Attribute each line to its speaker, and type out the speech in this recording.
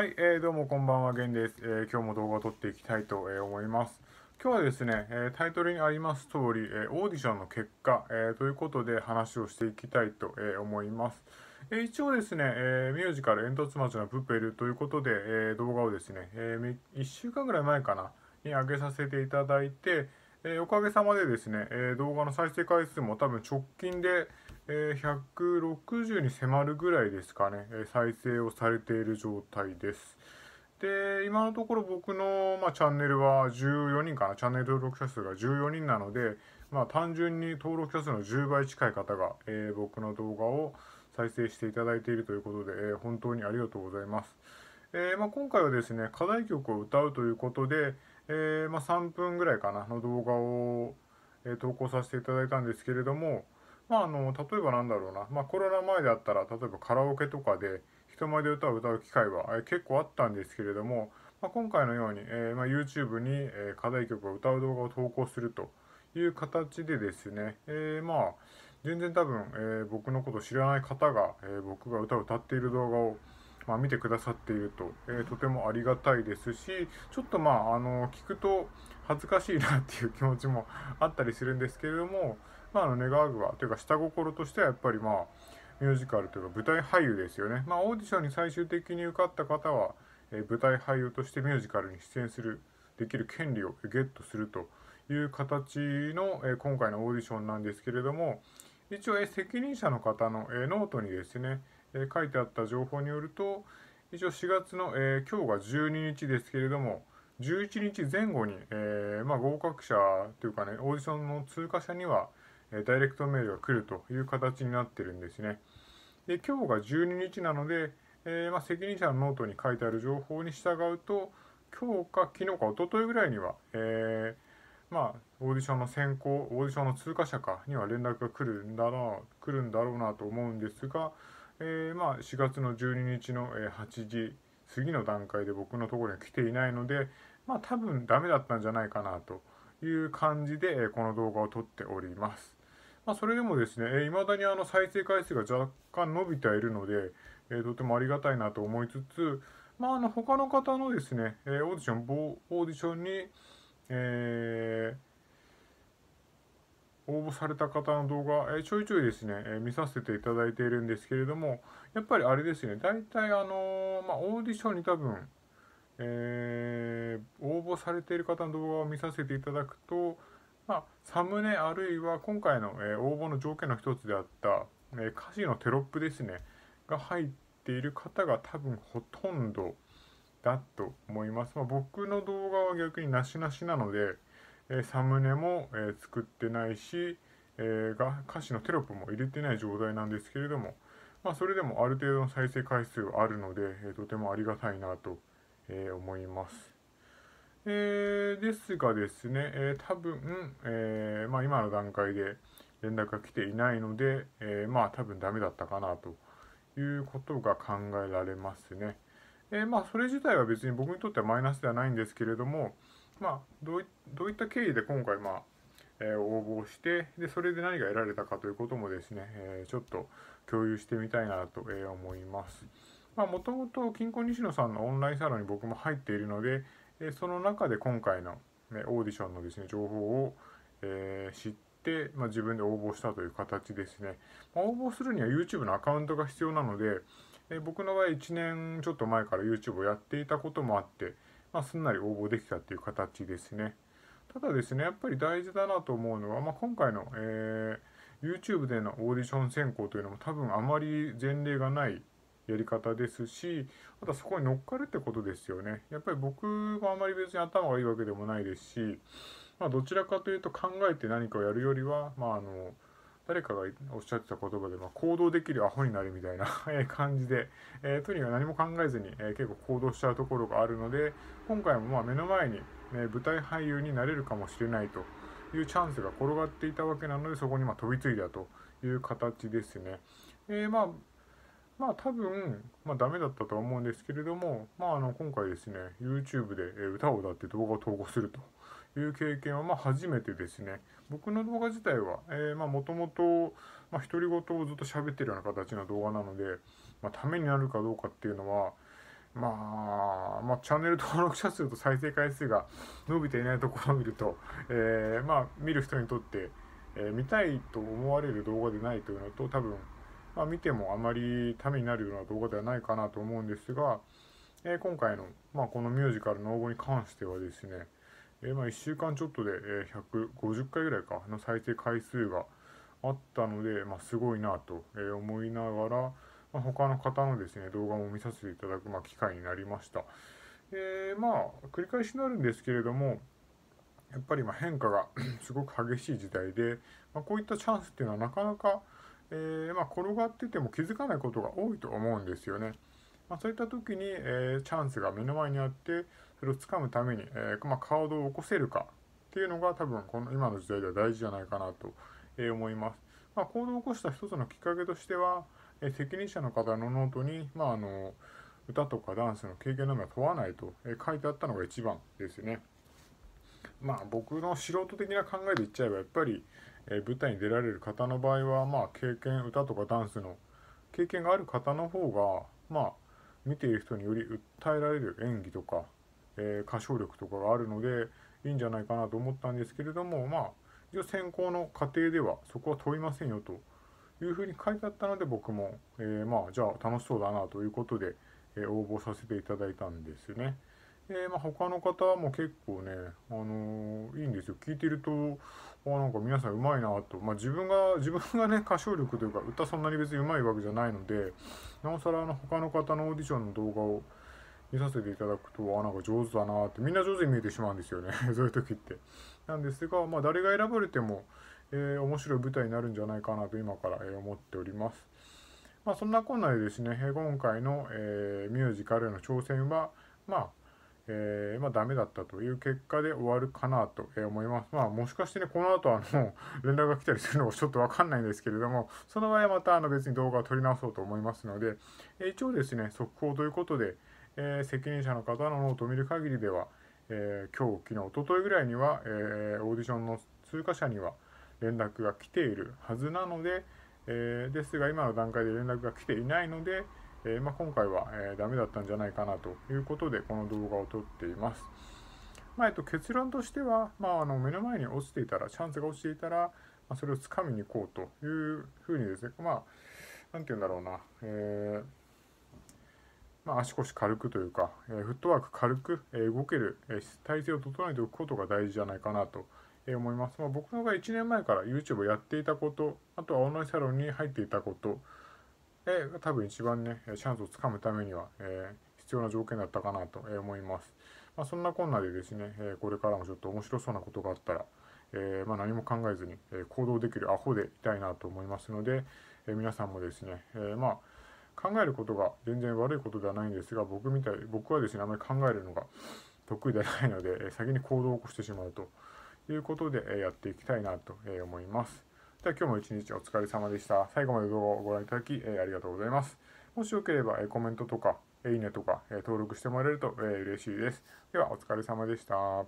Speaker 1: はい、えー、どうもこんばんは、ゲンです、えー、今日も動画を撮っていきたいと、え思います。今日はですね、えタイトルにあります通り、えオーディションの結果、えということで話をしていきたいと、え思います。え一応ですね、えミュージカル煙突町のプペルということで、え動画をですね、え1週間ぐらい前かな、に上げさせていただいて、えおかげさまでですね、え動画の再生回数も多分直近で、えー、160に迫るぐらいですかね、え再生をされている状態です。で、今のところ僕の、まあ、チャンネルは14人かな、チャンネル登録者数が14人なので、まあ、単純に登録者数の10倍近い方が、えー、僕の動画を再生していただいているということで、えー、本当にありがとうございます。えー、まあ、今回はですね、課題曲を歌うということで、えまあ、3分ぐらいかな、の動画を、え投稿させていただいたんですけれども、まあ、あの例えばなんだろうな、まあ、コロナ前であったら例えばカラオケとかで人前で歌を歌う機会は、え結構あったんですけれども、まあ、今回のように、えー、まあ、YouTube に、え課題曲を歌う動画を投稿するという形でですね、えー、まあ全然多分、えー、僕のこと知らない方が、え僕が歌を歌っている動画をまあ、見てくださっていると、えー、とてもありがたいですし、ちょっとまあ、あの、聞くと恥ずかしいなっていう気持ちもあったりするんですけれども、まあ、あの願うはというか下心としてはやっぱりまあミュージカルというか舞台俳優ですよね、まあ、オーディションに最終的に受かった方は、え舞台俳優としてミュージカルに出演するできる権利をゲットするという形の、え今回のオーディションなんですけれども一応、え責任者の方の、えノートにですね、え書いてあった情報によると一応4月の、え今日が12日ですけれども11日前後に、えまあ、合格者というかねオーディションの通過者にはダイレクトメールが来るという形になってるんですね。で今日が12日なので、えー、ま責任者のノートに書いてある情報に従うと今日か昨日か一昨日ぐらいには、えー、まあ、オーディションの選考オーディションの通過者かには連絡が来るんだな来るんだろうなと思うんですが、えー、まあ、4月の12日の8時過ぎの段階で僕のところに来ていないので、まあ、多分ダメだったんじゃないかなという感じでこの動画を撮っております。まあ、それでもですね、いまだにあの再生回数が若干伸びているので、えー、とてもありがたいなと思いつつ、まあ、あの他の方のですね、えー、オーディション、オーディションに、えー、応募された方の動画、えー、ちょいちょいですね、え見させていただいているんですけれども、やっぱりあれですね、大体、あのまあ、オーディションに多分、え応募されている方の動画を見させていただくと、まあ、サムネあるいは今回の、え応募の条件の一つであった、え歌詞のテロップですねが入っている方が多分ほとんどだと思います、まあ、僕の動画は逆になしなしなので、えサムネも、え作ってないし、えが歌詞のテロップも入れてない状態なんですけれども、まあ、それでもある程度の再生回数はあるので、えとてもありがたいなと、え思います。えー、ですがですね、えー、多分、えー、まあ、今の段階で連絡が来ていないので、えまあ多分ダメだったかなということが考えられますね。えまあ、それ自体は別に僕にとってはマイナスではないんですけれども、まあ、どういった経緯で今回、まあえ応募してでそれで何が得られたかということもですね、えちょっと共有してみたいなと、え思います。もともと金庫西野さんのオンラインサロンに僕も入っているので、えその中で今回の、ね、オーディションのですね情報を、えー、知って、まあ、自分で応募したという形ですね、まあ、応募するには YouTube のアカウントが必要なので、え僕の場合1年ちょっと前から YouTube をやっていたこともあって、まあ、すんなり応募できたという形ですねただですねやっぱり大事だなと思うのは、ま今回の、えー、YouTube でのオーディション選考というのも多分あまり前例がないやり方ですしあとそこに乗っかるってことですよねやっぱり僕もあまり別に頭がいいわけでもないですし、まあ、どちらかというと考えて何かをやるよりは、まあ、あの誰かがおっしゃってた言葉で、まあ、行動できるアホになるみたいな 感じで、えー、とにかく何も考えずに、えー、結構行動しちゃうところがあるので今回もまあ目の前に、ね、舞台俳優になれるかもしれないというチャンスが転がっていたわけなのでそこにま飛びついたという形ですね。えー、まあまあ多分、まあ、ダメだったとは思うんですけれども、まあ、あの今回ですね YouTube で歌を歌って動画を投稿するという経験はま初めてですね僕の動画自体はもともと独り言をずっと喋ってるような形の動画なので、まあ、ためになるかどうかっていうのはまあ、まあ、チャンネル登録者数と再生回数が伸びていないところを見ると、えー、まあ、見る人にとって、えー、見たいと思われる動画でないというのと多分まあ、見てもあまりためになるような動画ではないかなと思うんですが、えー、今回の、まあ、このミュージカルの応募に関してはですね、えー、まあ1週間ちょっとで150回ぐらいかの再生回数があったので、まあ、すごいなと思いながら、まあ、他の方のですね動画も見させていただく、まあ、機会になりました。えー、まあ繰り返しになるんですけれどもやっぱりま変化が すごく激しい時代で、まあ、こういったチャンスっていうのはなかなかえー、まあ、転がってても気づかないことが多いと思うんですよね。まあ、そういった時に、えー、チャンスが目の前にあってそれをつかむために、えー、まあ、カードを起こせるかっていうのが多分この今の時代では大事じゃないかなと、え思います。ま行動を起こした一つのきっかけとしては、え責任者の方のノートに、まあ、あの歌とかダンスの経験のみは問わないと、え書いてあったのが一番ですね。まあ僕の素人的な考えで言っちゃえばやっぱり、え舞台に出られる方の場合は、まあ、経験歌とかダンスの経験がある方の方が、まあ、見ている人により訴えられる演技とか、えー、歌唱力とかがあるのでいいんじゃないかなと思ったんですけれども、まあ、一応選考の過程ではそこは問いませんよというふうに書いてあったので僕も、えー、まあ、じゃあ楽しそうだなということで、えー、応募させていただいたんですね。えー、まあ、他の方も結構ね、あのー、いいんですよ聞いてるとあなんか皆さんうまいなと、まあ、自分が自分がね歌唱力というか歌そんなに別にうまいわけじゃないのでなおさらあの他の方のオーディションの動画を見させていただくとあなんか上手だなってみんな上手に見えてしまうんですよね そういう時って。なんですが、まあ、誰が選ばれても、えー、面白い舞台になるんじゃないかなと今から、え思っております。まあ、そんなこんなでですね今回の、えミュージカルへの挑戦はまあえー、まあ、ダメだったという結果で終わるかなと思います。まあ、もしかしてね、この後、あの、連絡が来たりするのも ちょっとわかんないんですけれども、その場合はまた、あの、別に動画を撮り直そうと思いますので、え一応ですね、速報ということで、えー、責任者の方のノートを見る限りでは、えー、今日、昨日、おとといぐらいには、えー、オーディションの通過者には連絡が来ているはずなので、えですが、今の段階で連絡が来ていないので、えー、まあ、今回は、えー、ダメだったんじゃないかなということでこの動画を撮っています。まあ、えっと、結論としては、まあ、あの目の前に落ちていたらチャンスが落ちていたら、まそれをつかみに行こうというふうにですねまあ何て言うんだろうな、えー、まあ、足腰軽くというか、えフットワーク軽く、え動ける、え体勢を整えておくことが大事じゃないかなと思います。まあ、僕のが1年前から YouTube をやっていたこと、あとはオンラインサロンに入っていたこと、えー、多分一番ね、チャンスをつかむためには、えー、必要な条件だったかなと思います。まあ、そんなこんなでですね、えこれからもちょっと面白そうなことがあったら、えまあ、何も考えずに、え行動できるアホでいたいなと思いますので、え皆さんもですね、えまあ考えることが全然悪いことではないんですが僕みたい僕はですねあまり考えるのが得意ではないので先に行動を起こしてしまうということでやっていきたいなと思います。ゃあ今日も一日お疲れ様でした。最後まで動画をご覧いただき、えありがとうございます。もしよければ、えコメントとか、いいねとか、え登録してもらえると、え嬉しいです。ではお疲れ様でした。